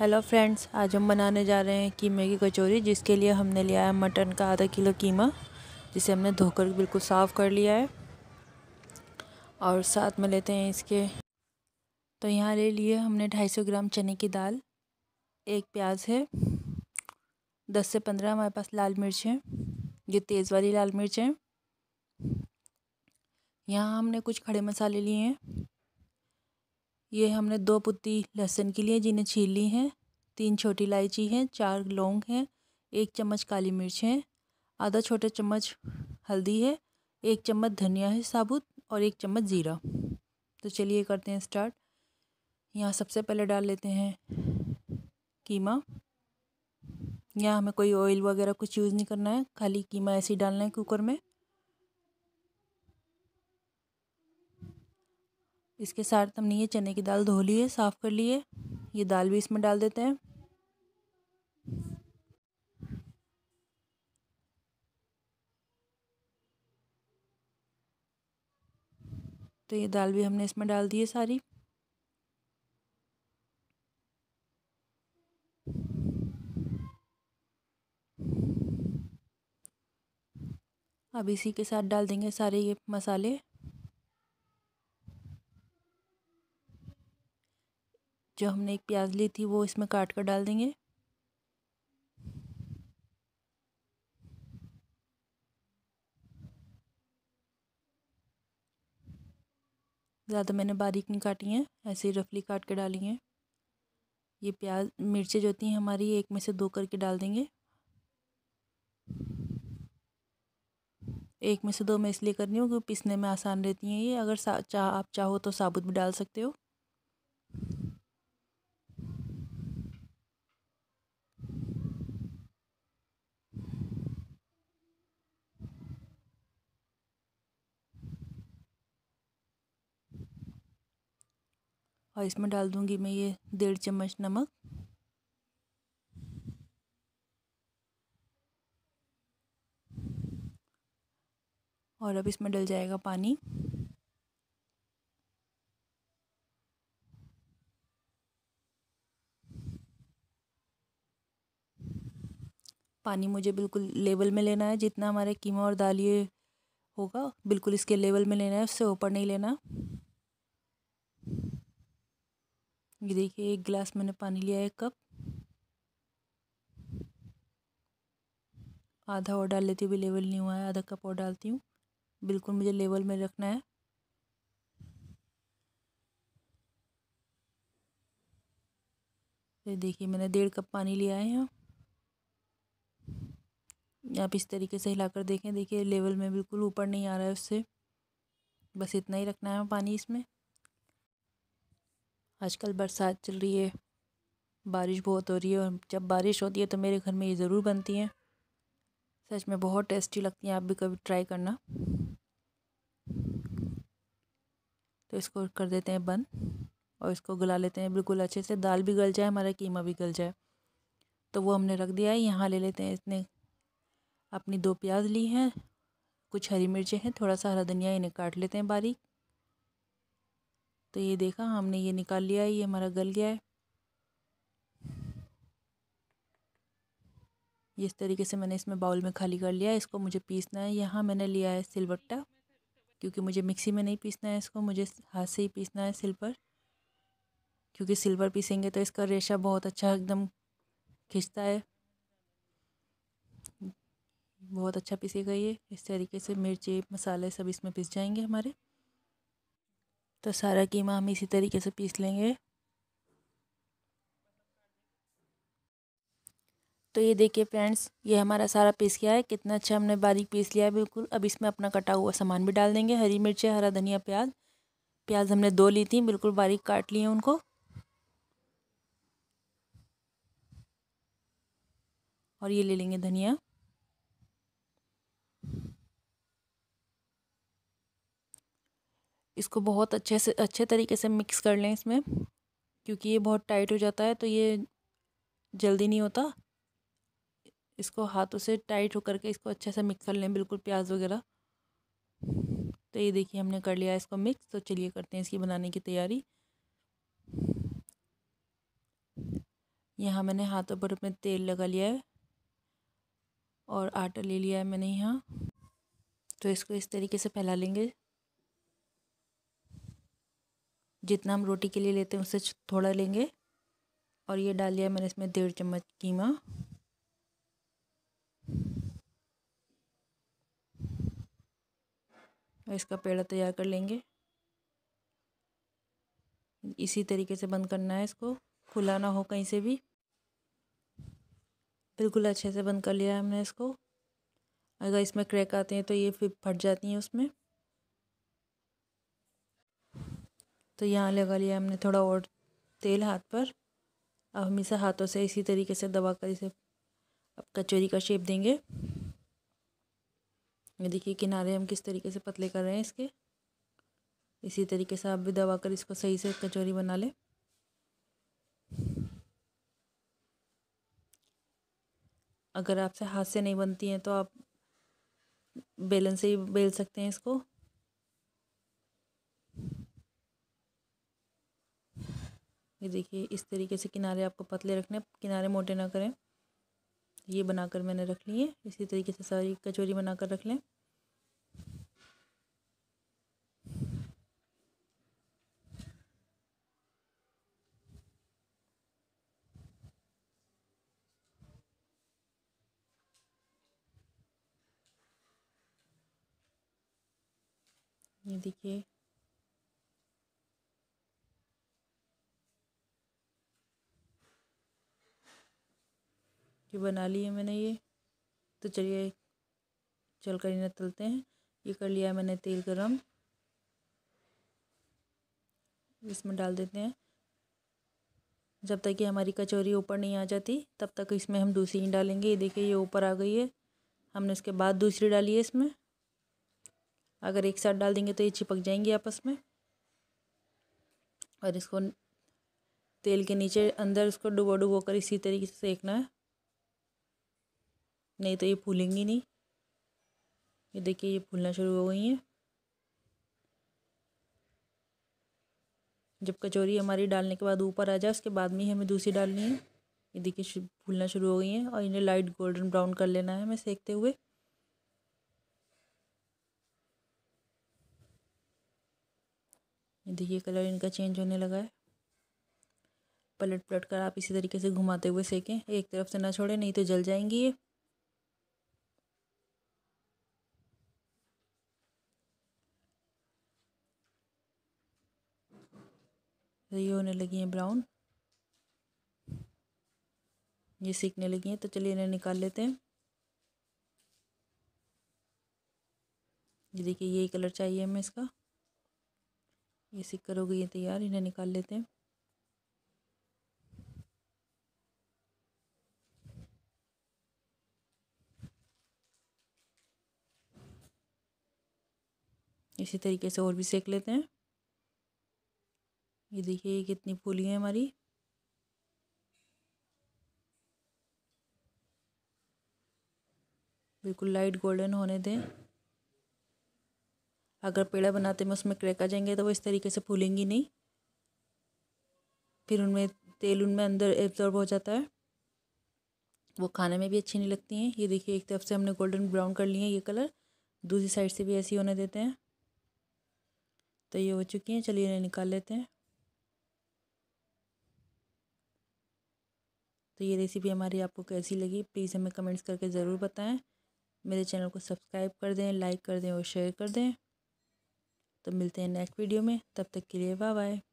hello friends आज हम बनाने जा रहे हैं कीमे की कचौरी जिसके लिए हमने लिया है मटन का आधा किलो कीमा जिसे हमने धोकर बिल्कुल साफ़ कर लिया है और साथ में लेते हैं इसके तो यहाँ ले लिए हमने 250 ग्राम चने की दाल एक प्याज है 10 से 15 हमारे पास लाल मिर्च हैं ये तेज़ वाली लाल मिर्च हैं यहाँ हमने कुछ खड़े मसाले लिए हैं ये हमने दो पुती लहसुन के लिए जिन्हें छील ली हैं तीन छोटी इलायची हैं चार लौंग हैं एक चम्मच काली मिर्च है आधा छोटा चम्मच हल्दी है एक चम्मच धनिया है साबुत और एक चम्मच ज़ीरा तो चलिए करते हैं स्टार्ट यहाँ सबसे पहले डाल लेते हैं कीमा यहाँ हमें कोई ऑयल वगैरह कुछ यूज़ नहीं करना है खाली कीमा ऐसे ही डालना है कुकर में इसके साथ हमने ये चने की दाल धो ली है साफ़ कर लिए ये दाल भी इसमें डाल देते हैं तो ये दाल भी हमने इसमें डाल दी है सारी अब इसी के साथ डाल देंगे सारे ये मसाले जो हमने एक प्याज ली थी वो इसमें काट कर डाल देंगे ज़्यादा मैंने बारीक नहीं काटी हैं ऐसे ही रफली काट के डाली हैं ये प्याज मिर्चें जो थी हमारी एक में से दो करके डाल देंगे एक में से दो मैं इसलिए कर रही हूँ क्योंकि पीसने में आसान रहती हैं ये अगर चाह आप चाहो तो साबुत भी डाल सकते हो और इसमें डाल दूँगी मैं ये डेढ़ चम्मच नमक और अब इसमें डल जाएगा पानी पानी मुझे बिल्कुल लेवल में लेना है जितना हमारे कीमा और दाल ये होगा बिल्कुल इसके लेवल में लेना है उससे ऊपर नहीं लेना ये देखिए एक गिलास मैंने पानी लिया है कप आधा और डाल लेती हूँ भी लेवल नहीं हुआ है आधा कप और डालती हूँ बिल्कुल मुझे लेवल में रखना है ये देखिए मैंने डेढ़ कप पानी लिया है यहाँ आप इस तरीके से हिलाकर देखें देखिए लेवल में बिल्कुल ऊपर नहीं आ रहा है उससे बस इतना ही रखना है पानी इसमें आजकल बरसात चल रही है बारिश बहुत हो रही है और जब बारिश होती है तो मेरे घर में ये ज़रूर बनती हैं सच में बहुत टेस्टी लगती हैं आप भी कभी ट्राई करना तो इसको कर देते हैं बंद और इसको गला लेते हैं बिल्कुल अच्छे से दाल भी गल जाए हमारा कीमा भी गल जाए तो वो हमने रख दिया है यहाँ ले लेते हैं इसने अपनी दो प्याज ली हैं कुछ हरी मिर्चें हैं थोड़ा सा हरा धनिया इन्हें काट लेते हैं बारीक तो ये देखा हमने ये निकाल लिया है ये हमारा गल गया है इस तरीके से मैंने इसमें बाउल में खाली कर लिया है इसको मुझे पीसना है यहाँ मैंने लिया है सिलवट्टा क्योंकि मुझे मिक्सी में नहीं पीसना है इसको मुझे हाथ से ही पीसना है सिल्वर क्योंकि सिल्वर पीसेंगे तो इसका रेशा बहुत अच्छा एकदम खिंचता है बहुत अच्छा पीसेगा ये इस तरीके से मिर्ची मसाले सब इसमें पिस जाएंगे हमारे तो सारा कीमा हम इसी तरीके से पीस लेंगे तो ये देखिए फ्रेंड्स ये हमारा सारा पीस गया है कितना अच्छा हमने बारीक पीस लिया है बिल्कुल अब इसमें अपना कटा हुआ सामान भी डाल देंगे हरी मिर्चें हरा धनिया प्याज प्याज हमने दो ली थी बिल्कुल बारीक काट लिए उनको और ये ले लेंगे धनिया इसको बहुत अच्छे से अच्छे तरीके से मिक्स कर लें इसमें क्योंकि ये बहुत टाइट हो जाता है तो ये जल्दी नहीं होता इसको हाथों से टाइट हो करके इसको अच्छे से मिक्स कर लें बिल्कुल प्याज वगैरह तो ये देखिए हमने कर लिया इसको मिक्स तो चलिए करते हैं इसकी बनाने की तैयारी यहाँ मैंने हाथों पर अपने तेल लगा लिया है और आटा ले लिया है मैंने यहाँ तो इसको इस तरीके से फैला लेंगे जितना हम रोटी के लिए लेते हैं उससे थोड़ा लेंगे और ये डाल लिया मैंने इसमें डेढ़ चम्मच कीमा और इसका पेड़ा तैयार कर लेंगे इसी तरीके से बंद करना है इसको खुला ना हो कहीं से भी बिल्कुल अच्छे से बंद कर लिया है हमने इसको अगर इसमें क्रैक आते हैं तो ये फिर फट जाती हैं उसमें तो यहाँ लगा लिया हमने थोड़ा और तेल हाथ पर अब हमेशा हाथों से इसी तरीके से दबा कर इसे अब कचौरी का शेप देंगे ये देखिए किनारे हम किस तरीके से पतले कर रहे हैं इसके इसी तरीके से आप भी दबा कर इसको सही से कचौरी बना लें अगर आपसे हाथ से नहीं बनती हैं तो आप बेलन से ही बेल सकते हैं इसको ये देखिए इस तरीके से किनारे आपको पतले रखने किनारे मोटे ना करें ये बनाकर मैंने रख ली है इसी तरीके से सारी कचौरी बनाकर रख लें ये देखिए ये बना ली है मैंने ये तो चलिए चल कर इन्हें तलते हैं ये कर लिया है मैंने तेल गरम इसमें डाल देते हैं जब तक कि हमारी कचौरी ऊपर नहीं आ जाती तब तक इसमें हम दूसरी ही डालेंगे ये देखिए ये ऊपर आ गई है हमने इसके बाद दूसरी डाली है इसमें अगर एक साथ डाल देंगे तो ये चिपक जाएंगी आपस में और इसको तेल के नीचे अंदर इसको डुबो डुबो कर इसी तरीके से सेकना है नहीं तो ये फूलेंगी नहीं ये देखिए ये फूलना शुरू हो गई हैं जब कचौरी हमारी डालने के बाद ऊपर आ जाए उसके बाद में ही हमें दूसरी डालनी है ये देखिए फूलना शुरू हो गई हैं और इन्हें लाइट गोल्डन ब्राउन कर लेना है हमें सेकते हुए ये देखिए कलर इनका चेंज होने लगा है पलट पलट कर आप इसी तरीके से घुमाते हुए सेकें एक तरफ से ना छोड़ें नहीं तो जल जाएंगी ये तो ये होने लगी हैं ब्राउन ये सीखने लगी हैं तो चलिए इन्हें निकाल लेते हैं ये देखिए यही कलर चाहिए हमें इसका ये सीख कर हो गई है तैयार इन्हें निकाल लेते हैं इसी तरीके से और भी सेक लेते हैं ये देखिए ये कितनी फूली है हमारी बिल्कुल लाइट गोल्डन होने दें अगर पेड़ा बनाते में उसमें क्रैक आ जाएंगे तो वो इस तरीके से फूलेंगी नहीं फिर उनमें तेल उनमें अंदर एब्जॉर्ब हो जाता है वो खाने में भी अच्छी नहीं लगती हैं ये देखिए एक तरफ से हमने गोल्डन ब्राउन कर लिए हैं ये कलर दूसरी साइड से भी ऐसे ही होने देते हैं तो ये हो चुकी हैं चलिए इन्हें निकाल लेते हैं तो ये रेसिपी हमारी आपको कैसी लगी प्लीज़ हमें कमेंट्स करके ज़रूर बताएं मेरे चैनल को सब्सक्राइब कर दें लाइक कर दें और शेयर कर दें तो मिलते हैं नेक्स्ट वीडियो में तब तक के लिए बाय बाय